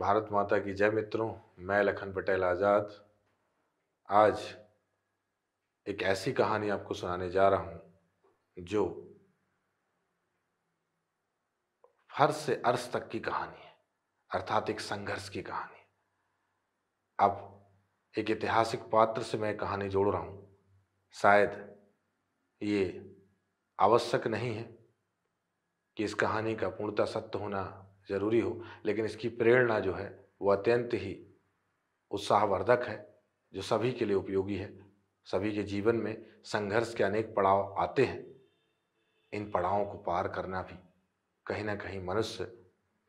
भारत माता की जय मित्रों मैं लखन पटेल आज़ाद आज एक ऐसी कहानी आपको सुनाने जा रहा हूं जो फर्श से अर्श तक की कहानी है अर्थात एक संघर्ष की कहानी है अब एक ऐतिहासिक पात्र से मैं कहानी जोड़ रहा हूं शायद ये आवश्यक नहीं है कि इस कहानी का पूर्णता सत्य होना ज़रूरी हो लेकिन इसकी प्रेरणा जो है वो अत्यंत ही उत्साहवर्धक है जो सभी के लिए उपयोगी है सभी के जीवन में संघर्ष के अनेक पड़ाव आते हैं इन पड़ावों को पार करना भी कहीं ना कहीं मनुष्य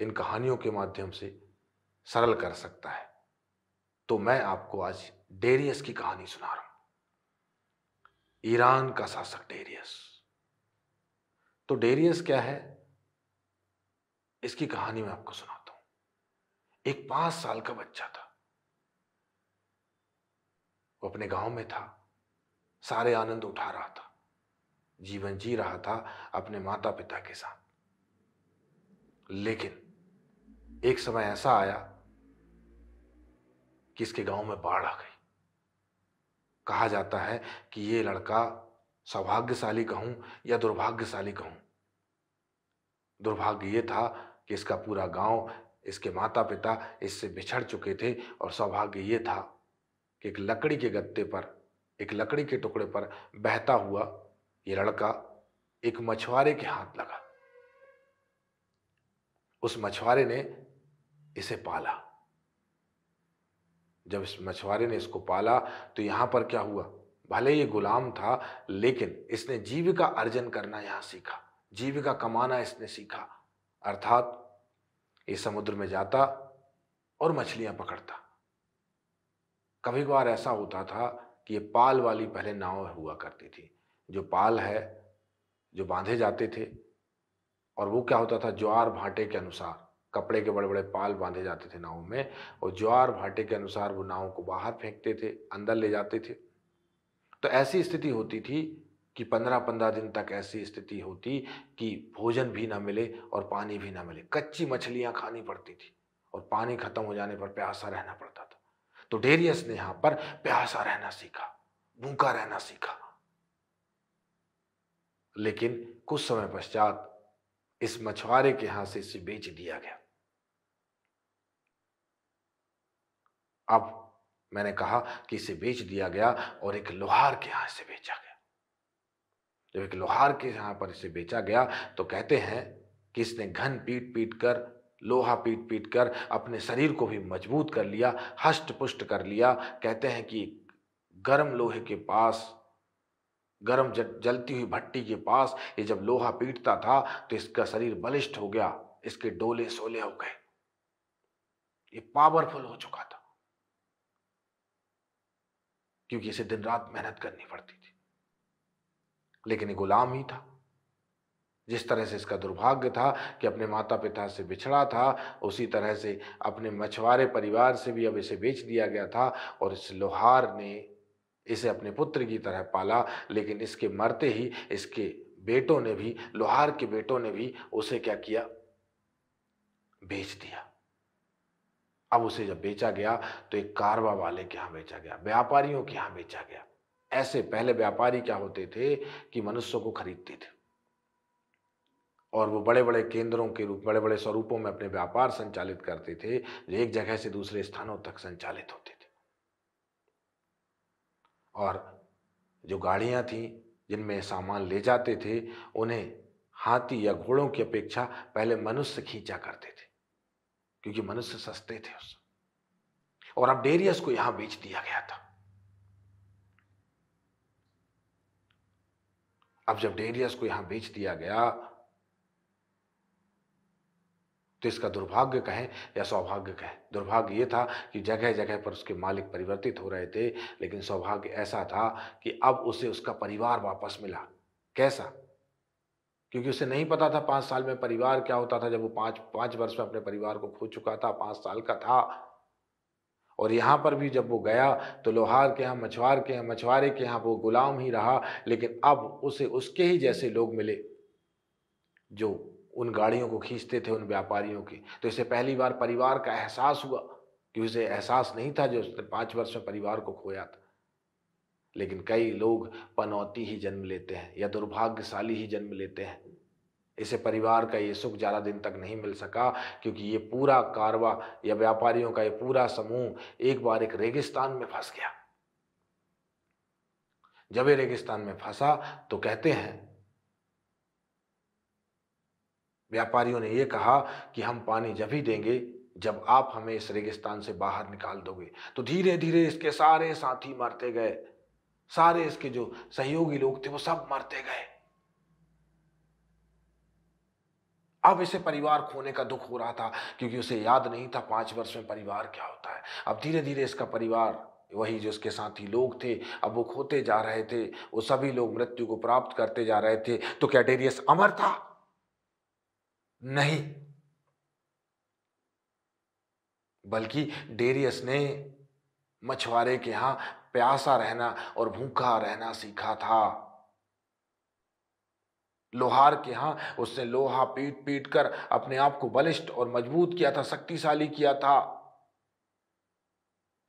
इन कहानियों के माध्यम से सरल कर सकता है तो मैं आपको आज डेरियस की कहानी सुना रहा हूं ईरान का शासक डेरियस तो डेरियस क्या है इसकी कहानी मैं आपको सुनाता हूं एक पांच साल का बच्चा था वो अपने गांव में था सारे आनंद उठा रहा था जीवन जी रहा था अपने माता पिता के साथ लेकिन एक समय ऐसा आया कि इसके गांव में बाढ़ आ गई कहा जाता है कि ये लड़का सौभाग्यशाली कहूं या दुर्भाग्यशाली कहूं दुर्भाग्य ये था कि इसका पूरा गांव इसके माता पिता इससे बिछड़ चुके थे और सौभाग्य ये था कि एक लकड़ी के गत्ते पर एक लकड़ी के टुकड़े पर बहता हुआ ये लड़का एक मछुआरे के हाथ लगा उस मछुआरे ने इसे पाला जब इस मछुआरे ने इसको पाला तो यहां पर क्या हुआ भले ये गुलाम था लेकिन इसने जीविका अर्जन करना यहां सीखा जीविका कमाना इसने सीखा अर्थात ये समुद्र में जाता और मछलियां पकड़ता कभी कभार ऐसा होता था कि ये पाल वाली पहले नाव हुआ करती थी जो पाल है जो बांधे जाते थे और वो क्या होता था ज्वार भाटे के अनुसार कपड़े के बड़े बड़े पाल बांधे जाते थे नाव में और ज्वार भाटे के अनुसार वो नाव को बाहर फेंकते थे अंदर ले जाते थे तो ऐसी स्थिति होती थी कि पंद्रह पंद्रह दिन तक ऐसी स्थिति होती कि भोजन भी ना मिले और पानी भी ना मिले कच्ची मछलियाँ खानी पड़ती थी और पानी खत्म हो जाने पर प्यासा रहना पड़ता था तो डेरियस ने यहाँ पर प्यासा रहना सीखा भूखा रहना सीखा लेकिन कुछ समय पश्चात इस मछुआरे के यहां से इसे बेच दिया गया अब मैंने कहा कि इसे बेच दिया गया और एक लोहार के यहां से बेचा गया जब एक लोहार के यहाँ पर इसे बेचा गया तो कहते हैं कि इसने घन पीट पीट कर लोहा पीट पीट कर अपने शरीर को भी मजबूत कर लिया हष्ट पुष्ट कर लिया कहते हैं कि गर्म लोहे के पास गर्म जलती हुई भट्टी के पास ये जब लोहा पीटता था तो इसका शरीर बलिष्ठ हो गया इसके डोले सोले हो गए ये पावरफुल हो चुका था क्योंकि इसे दिन रात मेहनत करनी पड़ती थी लेकिन गुलाम ही था जिस तरह से इसका दुर्भाग्य था कि अपने माता पिता से बिछड़ा था उसी तरह से अपने मछुआरे परिवार से भी अब इसे बेच दिया गया था और इस लोहार ने इसे अपने पुत्र की तरह पाला लेकिन इसके मरते ही इसके बेटों ने भी लोहार के बेटों ने भी उसे क्या किया बेच दिया अब उसे जब बेचा गया तो एक कारवा वाले के यहाँ बेचा गया व्यापारियों के यहाँ बेचा गया ऐसे पहले व्यापारी क्या होते थे कि मनुष्य को खरीदते थे और वो बड़े बड़े केंद्रों के रूप बड़े बड़े स्वरूपों में अपने व्यापार संचालित करते थे जो एक जगह से दूसरे स्थानों तक संचालित होते थे और जो गाड़ियां थीं जिनमें सामान ले जाते थे उन्हें हाथी या घोड़ों की अपेक्षा पहले मनुष्य खींचा करते थे क्योंकि मनुष्य सस्ते थे उस और अब डेरियस को यहां बेच दिया गया था अब जब डेरियस को यहां बेच दिया गया तो इसका दुर्भाग्य कहें या सौभाग्य कहें दुर्भाग्य ये था कि जगह जगह पर उसके मालिक परिवर्तित हो रहे थे लेकिन सौभाग्य ऐसा था कि अब उसे उसका परिवार वापस मिला कैसा क्योंकि उसे नहीं पता था पाँच साल में परिवार क्या होता था जब वो पाँच पाँच वर्ष में अपने परिवार को खो चुका था पाँच साल का था और यहाँ पर भी जब वो गया तो लोहार के यहाँ मछुआर के यहाँ मछुआरे के यहाँ वो गुलाम ही रहा लेकिन अब उसे उसके ही जैसे लोग मिले जो उन गाड़ियों को खींचते थे उन व्यापारियों की तो इसे पहली बार परिवार का एहसास हुआ कि उसे एहसास नहीं था जो उसने पाँच वर्ष में परिवार को खोया था लेकिन कई लोग पनौती ही जन्म लेते हैं या दुर्भाग्यशाली ही जन्म लेते हैं इसे परिवार का ये सुख ज़्यादा दिन तक नहीं मिल सका क्योंकि ये पूरा कारवा या व्यापारियों का ये पूरा समूह एक बार एक रेगिस्तान में फंस गया जब ये रेगिस्तान में फंसा तो कहते हैं व्यापारियों ने ये कहा कि हम पानी जब ही देंगे जब आप हमें इस रेगिस्तान से बाहर निकाल दोगे तो धीरे धीरे इसके सारे साथी मरते गए सारे इसके जो सहयोगी लोग थे वो सब मरते गए अब इसे परिवार खोने का दुख हो रहा था क्योंकि उसे याद नहीं था पाँच वर्ष में परिवार क्या होता है अब धीरे धीरे इसका परिवार वही जो उसके साथी लोग थे अब वो खोते जा रहे थे वो सभी लोग मृत्यु को प्राप्त करते जा रहे थे तो क्या डेरियस अमर था नहीं बल्कि डेरियस ने मछुआरे के यहां प्यासा रहना और भूखा रहना सीखा था लोहार के यहाँ उसने लोहा पीट पीट कर अपने आप को बलिष्ठ और मजबूत किया था शक्तिशाली किया था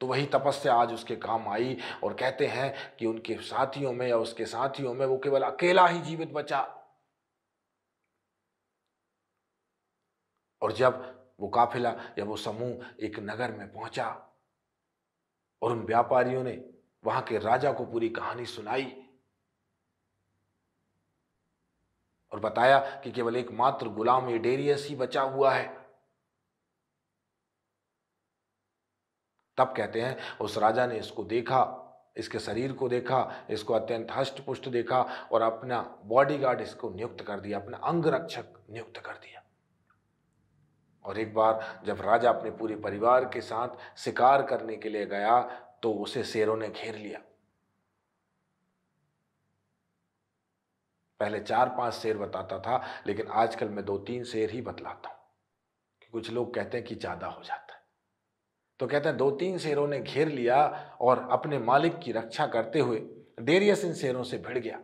तो वही तपस्या आज उसके काम आई और कहते हैं कि उनके साथियों में या उसके साथियों में वो केवल अकेला ही जीवित बचा और जब वो काफिला या वो समूह एक नगर में पहुंचा और उन व्यापारियों ने वहां के राजा को पूरी कहानी सुनाई और बताया कि केवल एकमात्र गुलाम एडेरियस ही बचा हुआ है तब कहते हैं उस राजा ने इसको देखा इसके शरीर को देखा इसको अत्यंत हष्ट पुष्ट देखा और अपना बॉडीगार्ड इसको नियुक्त कर दिया अपना अंग रक्षक नियुक्त कर दिया और एक बार जब राजा अपने पूरे परिवार के साथ शिकार करने के लिए गया तो उसे शेरों ने घेर लिया पहले चार पांच शेर बताता था लेकिन आजकल मैं दो तीन शेर ही बतलाता हूँ कि कुछ लोग कहते हैं कि ज़्यादा हो जाता है तो कहते हैं दो तीन शेरों ने घेर लिया और अपने मालिक की रक्षा करते हुए डेरियस इन शेरों से भिड़ गया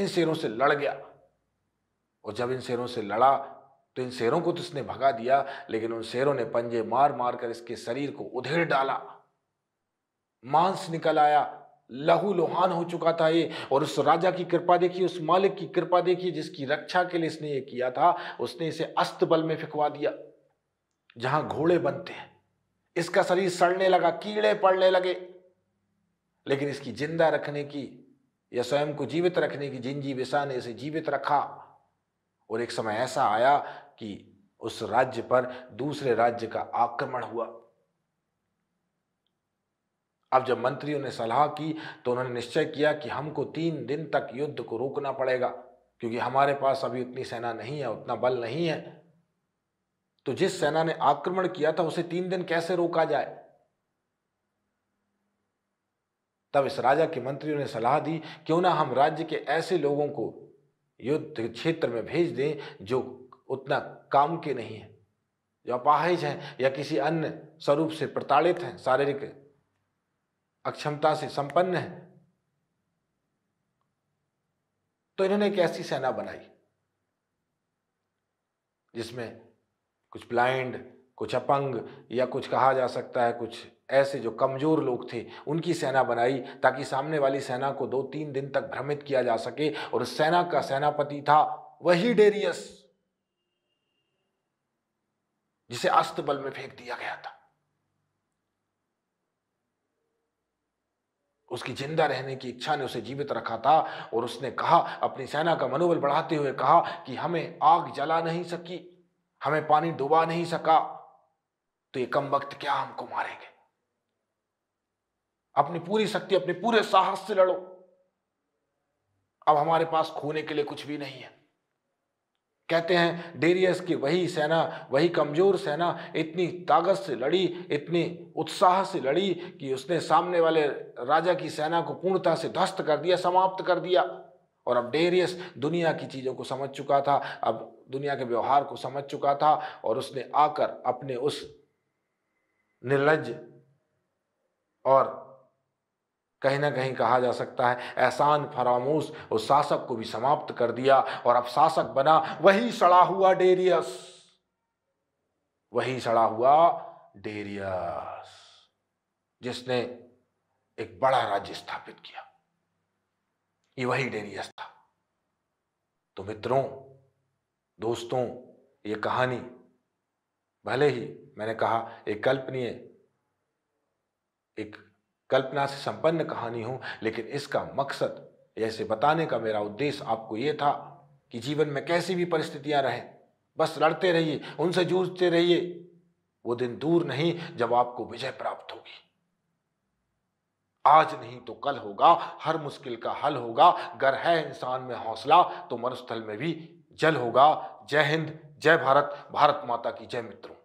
इन शेरों से लड़ गया और जब इन शेरों से लड़ा तो इन शेरों को तो उसने भगा दिया लेकिन उन शेरों ने पंजे मार मार कर इसके शरीर को उधेड़ डाला मांस निकल आया लहू लुहान हो चुका था ये और उस राजा की कृपा देखिए उस मालिक की कृपा देखिए जिसकी रक्षा के लिए इसने ये किया था उसने इसे अस्त बल में फिकवा दिया जहां घोड़े बनते हैं इसका शरीर सड़ने लगा कीड़े पड़ने लगे लेकिन इसकी जिंदा रखने की या स्वयं को जीवित रखने की जिन जी विशा ने इसे जीवित रखा और एक समय ऐसा आया कि उस राज्य पर दूसरे राज्य का आक्रमण हुआ अब जब मंत्रियों ने सलाह की तो उन्होंने निश्चय किया कि हमको तीन दिन तक युद्ध को रोकना पड़ेगा क्योंकि हमारे पास अभी उतनी सेना नहीं है उतना बल नहीं है तो जिस सेना ने आक्रमण किया था उसे तीन दिन कैसे रोका जाए तब इस राजा के मंत्रियों ने सलाह दी क्यों ना हम राज्य के ऐसे लोगों को युद्ध क्षेत्र में भेज दें जो उतना काम के नहीं है जो अपाहिज हैं या किसी अन्य स्वरूप से प्रताड़ित हैं शारीरिक अक्षमता से संपन्न है तो इन्होंने एक ऐसी सेना बनाई जिसमें कुछ ब्लाइंड कुछ अपंग या कुछ कहा जा सकता है कुछ ऐसे जो कमज़ोर लोग थे उनकी सेना बनाई ताकि सामने वाली सेना को दो तीन दिन तक भ्रमित किया जा सके और उस सेना का सेनापति था वही डेरियस जिसे अस्तबल में फेंक दिया गया था उसकी जिंदा रहने की इच्छा ने उसे जीवित रखा था और उसने कहा अपनी सेना का मनोबल बढ़ाते हुए कहा कि हमें आग जला नहीं सकी हमें पानी डुबा नहीं सका तो ये कम वक्त क्या हमको मारेंगे अपनी पूरी शक्ति अपने पूरे साहस से लड़ो अब हमारे पास खोने के लिए कुछ भी नहीं है कहते हैं डेरियस की वही सेना वही कमज़ोर सेना इतनी ताकत से लड़ी इतनी उत्साह से लड़ी कि उसने सामने वाले राजा की सेना को पूर्णता से ध्वस्त कर दिया समाप्त कर दिया और अब डेरियस दुनिया की चीज़ों को समझ चुका था अब दुनिया के व्यवहार को समझ चुका था और उसने आकर अपने उस निर्लज और कहीं ना कहीं कहा जा सकता है एहसान फरामोश उस शासक को भी समाप्त कर दिया और अब शासक बना वही सड़ा हुआ डेरियस वही सड़ा हुआ डेरियस जिसने एक बड़ा राज्य स्थापित किया ये वही डेरियस था तो मित्रों दोस्तों ये कहानी भले ही मैंने कहा एक कल्पनीय एक कल्पना से संपन्न कहानी हो लेकिन इसका मकसद ऐसे बताने का मेरा उद्देश्य आपको ये था कि जीवन में कैसी भी परिस्थितियां रहें बस लड़ते रहिए उनसे जूझते रहिए वो दिन दूर नहीं जब आपको विजय प्राप्त होगी आज नहीं तो कल होगा हर मुश्किल का हल होगा गर है इंसान में हौसला तो मनुस्थल में भी जल होगा जय हिंद जय भारत भारत माता की जय मित्रों